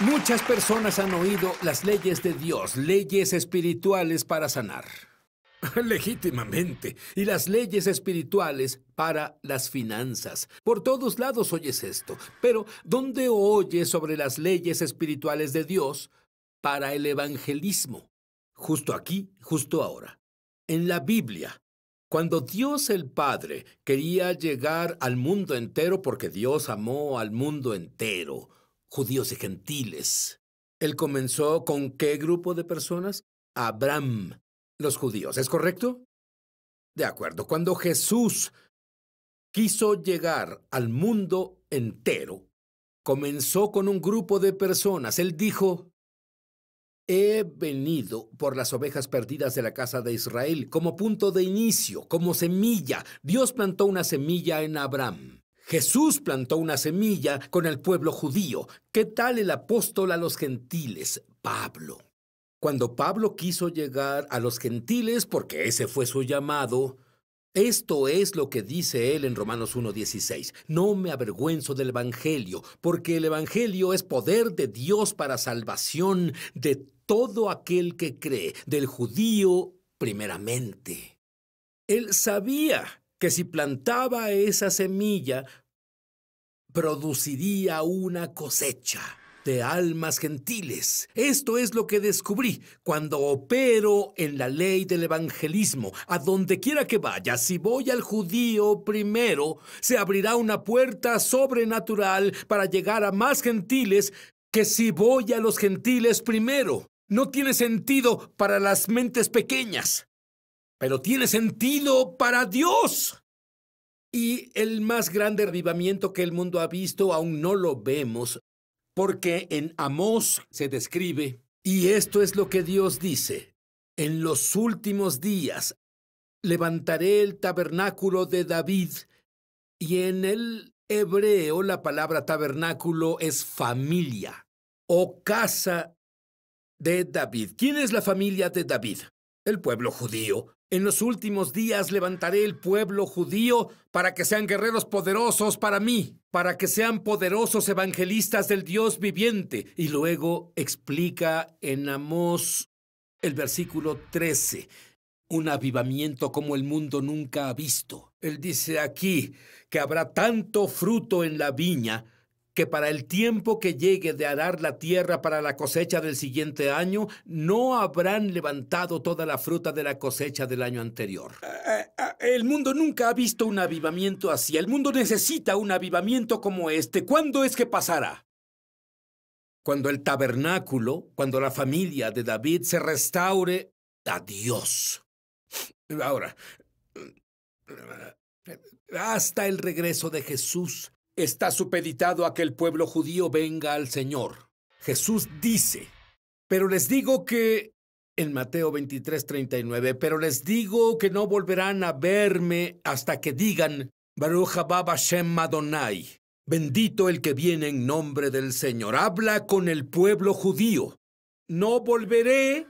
Muchas personas han oído las leyes de Dios, leyes espirituales para sanar. Legítimamente. Y las leyes espirituales para las finanzas. Por todos lados oyes esto. Pero, ¿dónde oyes sobre las leyes espirituales de Dios para el evangelismo? Justo aquí, justo ahora. En la Biblia. Cuando Dios el Padre quería llegar al mundo entero porque Dios amó al mundo entero, judíos y gentiles. Él comenzó con qué grupo de personas? Abraham, los judíos, ¿es correcto? De acuerdo, cuando Jesús quiso llegar al mundo entero, comenzó con un grupo de personas. Él dijo, he venido por las ovejas perdidas de la casa de Israel como punto de inicio, como semilla. Dios plantó una semilla en Abraham. Jesús plantó una semilla con el pueblo judío. ¿Qué tal el apóstol a los gentiles, Pablo? Cuando Pablo quiso llegar a los gentiles, porque ese fue su llamado, esto es lo que dice él en Romanos 1.16. No me avergüenzo del Evangelio, porque el Evangelio es poder de Dios para salvación de todo aquel que cree, del judío primeramente. Él sabía que si plantaba esa semilla, produciría una cosecha de almas gentiles. Esto es lo que descubrí cuando opero en la ley del evangelismo. A donde quiera que vaya, si voy al judío primero, se abrirá una puerta sobrenatural para llegar a más gentiles que si voy a los gentiles primero. No tiene sentido para las mentes pequeñas pero tiene sentido para Dios. Y el más grande avivamiento que el mundo ha visto aún no lo vemos, porque en Amós se describe, y esto es lo que Dios dice, en los últimos días levantaré el tabernáculo de David, y en el hebreo la palabra tabernáculo es familia o casa de David. ¿Quién es la familia de David? El pueblo judío. En los últimos días levantaré el pueblo judío para que sean guerreros poderosos para mí, para que sean poderosos evangelistas del Dios viviente. Y luego explica en Amós el versículo 13, un avivamiento como el mundo nunca ha visto. Él dice aquí que habrá tanto fruto en la viña que para el tiempo que llegue de arar la tierra para la cosecha del siguiente año, no habrán levantado toda la fruta de la cosecha del año anterior. El mundo nunca ha visto un avivamiento así. El mundo necesita un avivamiento como este. ¿Cuándo es que pasará? Cuando el tabernáculo, cuando la familia de David se restaure a Dios. Ahora, hasta el regreso de Jesús, está supeditado a que el pueblo judío venga al Señor. Jesús dice, pero les digo que, en Mateo 23, 39, pero les digo que no volverán a verme hasta que digan, Baruch baba Shem Adonai, bendito el que viene en nombre del Señor. Habla con el pueblo judío. No volveré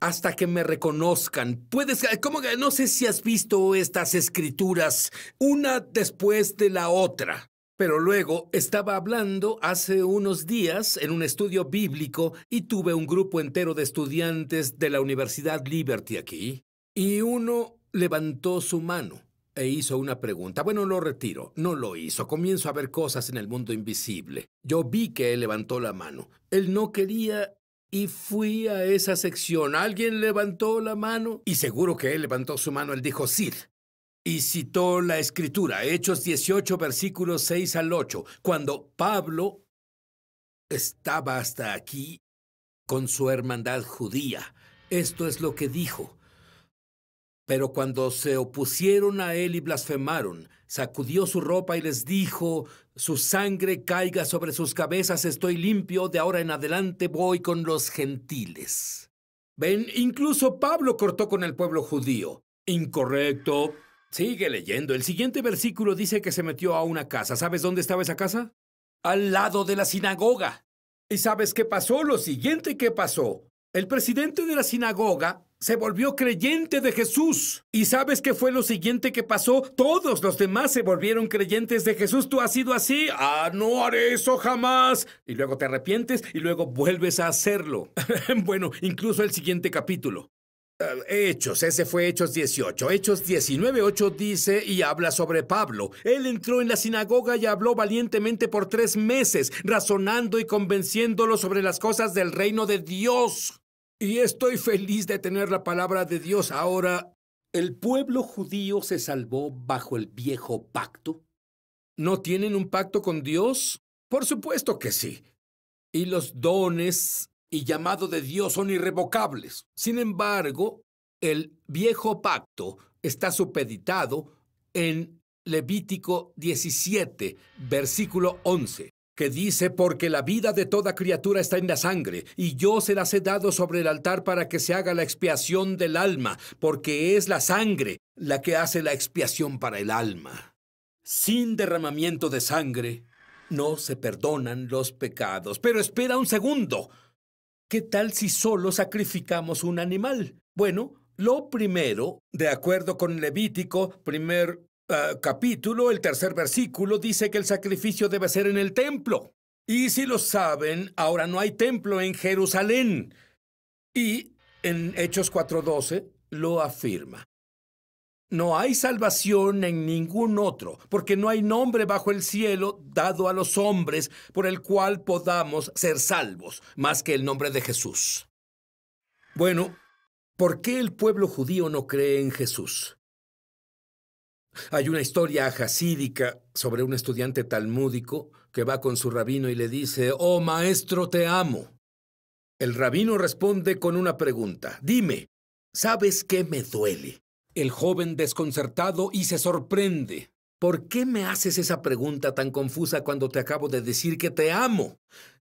hasta que me reconozcan. Puedes, eh, ¿Cómo que no sé si has visto estas escrituras una después de la otra. Pero luego estaba hablando hace unos días en un estudio bíblico y tuve un grupo entero de estudiantes de la Universidad Liberty aquí. Y uno levantó su mano e hizo una pregunta. Bueno, lo retiro. No lo hizo. Comienzo a ver cosas en el mundo invisible. Yo vi que él levantó la mano. Él no quería y fui a esa sección. Alguien levantó la mano y seguro que él levantó su mano. Él dijo sí Y citó la escritura, Hechos 18, versículos 6 al 8, cuando Pablo estaba hasta aquí con su hermandad judía. Esto es lo que dijo. Pero cuando se opusieron a él y blasfemaron, sacudió su ropa y les dijo, su sangre caiga sobre sus cabezas, estoy limpio, de ahora en adelante voy con los gentiles. Ven, incluso Pablo cortó con el pueblo judío. Incorrecto. Sigue leyendo. El siguiente versículo dice que se metió a una casa. ¿Sabes dónde estaba esa casa? Al lado de la sinagoga. ¿Y sabes qué pasó? Lo siguiente que pasó. El presidente de la sinagoga se volvió creyente de Jesús. ¿Y sabes qué fue lo siguiente que pasó? Todos los demás se volvieron creyentes de Jesús. Tú has sido así. Ah, no haré eso jamás. Y luego te arrepientes y luego vuelves a hacerlo. bueno, incluso el siguiente capítulo. Eh, Hechos, ese fue Hechos 18. Hechos 19, 8 dice y habla sobre Pablo. Él entró en la sinagoga y habló valientemente por tres meses, razonando y convenciéndolo sobre las cosas del reino de Dios. Y estoy feliz de tener la palabra de Dios ahora. ¿El pueblo judío se salvó bajo el viejo pacto? ¿No tienen un pacto con Dios? Por supuesto que sí. Y los dones y llamado de Dios son irrevocables. Sin embargo, el viejo pacto está supeditado en Levítico 17, versículo 11 que dice, porque la vida de toda criatura está en la sangre, y yo se las he dado sobre el altar para que se haga la expiación del alma, porque es la sangre la que hace la expiación para el alma. Sin derramamiento de sangre, no se perdonan los pecados. Pero espera un segundo. ¿Qué tal si solo sacrificamos un animal? Bueno, lo primero, de acuerdo con Levítico, primer Ah, capítulo, el tercer versículo, dice que el sacrificio debe ser en el templo. Y si lo saben, ahora no hay templo en Jerusalén. Y en Hechos 4:12 lo afirma. No hay salvación en ningún otro, porque no hay nombre bajo el cielo dado a los hombres por el cual podamos ser salvos, más que el nombre de Jesús. Bueno, ¿por qué el pueblo judío no cree en Jesús? Hay una historia jasídica sobre un estudiante talmúdico que va con su rabino y le dice, Oh maestro, te amo. El rabino responde con una pregunta. Dime, ¿sabes qué me duele? El joven desconcertado y se sorprende. ¿Por qué me haces esa pregunta tan confusa cuando te acabo de decir que te amo?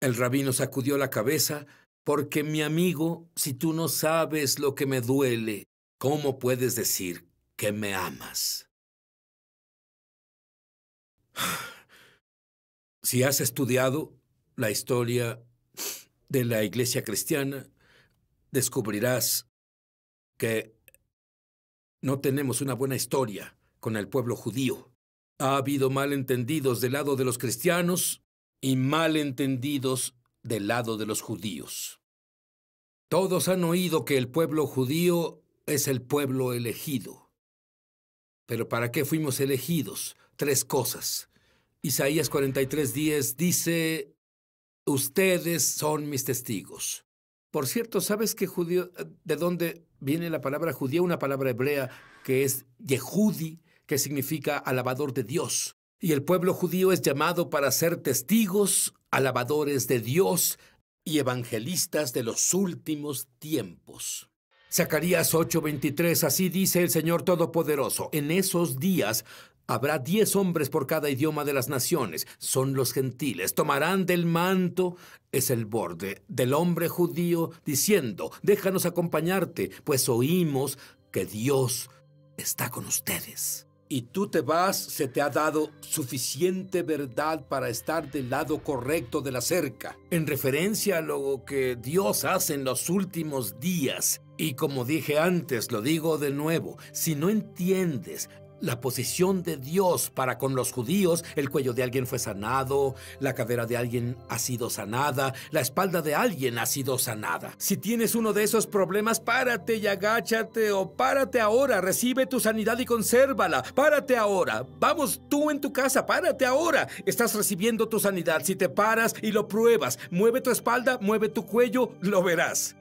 El rabino sacudió la cabeza porque mi amigo, si tú no sabes lo que me duele, ¿cómo puedes decir que me amas? Si has estudiado la historia de la iglesia cristiana, descubrirás que no tenemos una buena historia con el pueblo judío. Ha habido malentendidos del lado de los cristianos y malentendidos del lado de los judíos. Todos han oído que el pueblo judío es el pueblo elegido. Pero ¿para qué fuimos elegidos? Tres cosas. Isaías 43:10 dice, ustedes son mis testigos. Por cierto, ¿sabes que judío, eh, de dónde viene la palabra judía? Una palabra hebrea que es Yehudi, que significa alabador de Dios. Y el pueblo judío es llamado para ser testigos, alabadores de Dios y evangelistas de los últimos tiempos. Zacarías 8:23, así dice el Señor Todopoderoso, en esos días Habrá diez hombres por cada idioma de las naciones. Son los gentiles. Tomarán del manto, es el borde, del hombre judío, diciendo, déjanos acompañarte, pues oímos que Dios está con ustedes. Y tú te vas, se te ha dado suficiente verdad para estar del lado correcto de la cerca, en referencia a lo que Dios hace en los últimos días. Y como dije antes, lo digo de nuevo, si no entiendes la posición de Dios para con los judíos, el cuello de alguien fue sanado, la cadera de alguien ha sido sanada, la espalda de alguien ha sido sanada. Si tienes uno de esos problemas, párate y agáchate o párate ahora, recibe tu sanidad y consérvala, párate ahora. Vamos tú en tu casa, párate ahora. Estás recibiendo tu sanidad, si te paras y lo pruebas, mueve tu espalda, mueve tu cuello, lo verás.